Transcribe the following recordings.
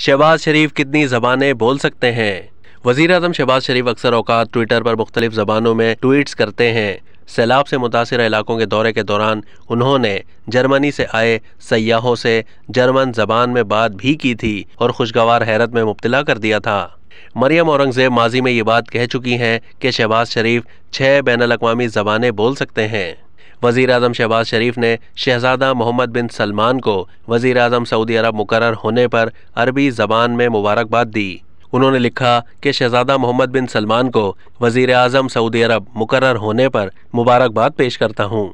शहबाज शरीफ कितनी जबानें बोल सकते हैं वजीर अजम शहबाज शरीफ अक्सर अवकात ट्विटर पर मुख्तलिफ जबानों में ट्वीट्स करते हैं सैलाब से मुतासर इलाकों के दौरे के दौरान उन्होंने जर्मनी से आए सयाहों से जर्मन जबान में बात भी की थी और खुशगवार हैरत में मुबतला कर दिया था मरियम औरंगजेब माजी में ये बात कह चुकी हैं कि शहबाज शरीफ छः बैन अवी जबानें बोल सकते हैं वज़ी अजम शहबाज शरीफ ने शहजादा मोहम्मद बिन सलमान को वज़ी अजम सऊदी अरब मुकर होने पर अरबी ज़बान में मुबारकबाद दी उन्होंने लिखा कि शहजादा मोहम्मद बिन सलमान को वज़ी अजम सऊदी अरब मुकर होने पर मुबारकबाद पेश करता हूँ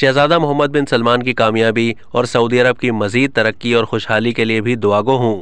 शहजादा मोहम्मद बिन सलमान की कामयाबी और सऊदी अरब की मज़ीद तरक्की और खुशहाली के लिए भी दुआगो हूँ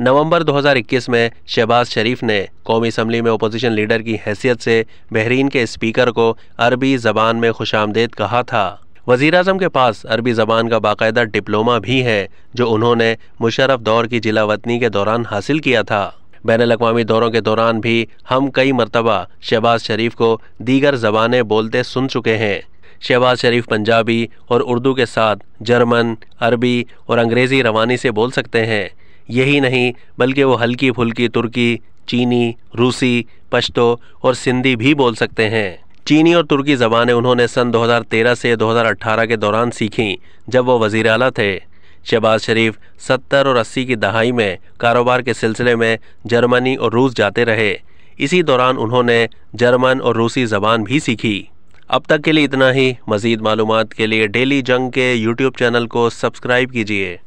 नवंबर 2021 में शहबाज शरीफ ने कौमी असम्बली में अपोजिशन लीडर की हैसियत से बहरीन के स्पीकर को अरबी ज़बान में खुश कहा था वजीर अजम के पास अरबी ज़बान का बाकायदा डिप्लोमा भी है जो उन्होंने मुशरफ दौर की जिला वतनी के दौरान हासिल किया था बैन अवी दौरों के दौरान भी हम कई मरतबा शहबाज शरीफ को दीगर जबानें बोलते सुन चुके हैं शहबाज शरीफ पंजाबी और उर्दू के साथ जर्मन अरबी और अंग्रेज़ी रवानी से बोल सकते हैं यही नहीं बल्कि वो हल्की फुल्की तुर्की चीनी रूसी पश्तो और सिंधी भी बोल सकते हैं चीनी और तुर्की ज़बानें उन्होंने सन 2013 से 2018 के दौरान सीखीं जब वो वजीर अला थे शहबाज शरीफ 70 और 80 की दहाई में कारोबार के सिलसिले में जर्मनी और रूस जाते रहे इसी दौरान उन्होंने जर्मन और रूसी ज़बान भी सीखी अब तक के लिए इतना ही मज़ीद मालूम के लिए डेली जंग के यूट्यूब चैनल को सब्सक्राइब कीजिए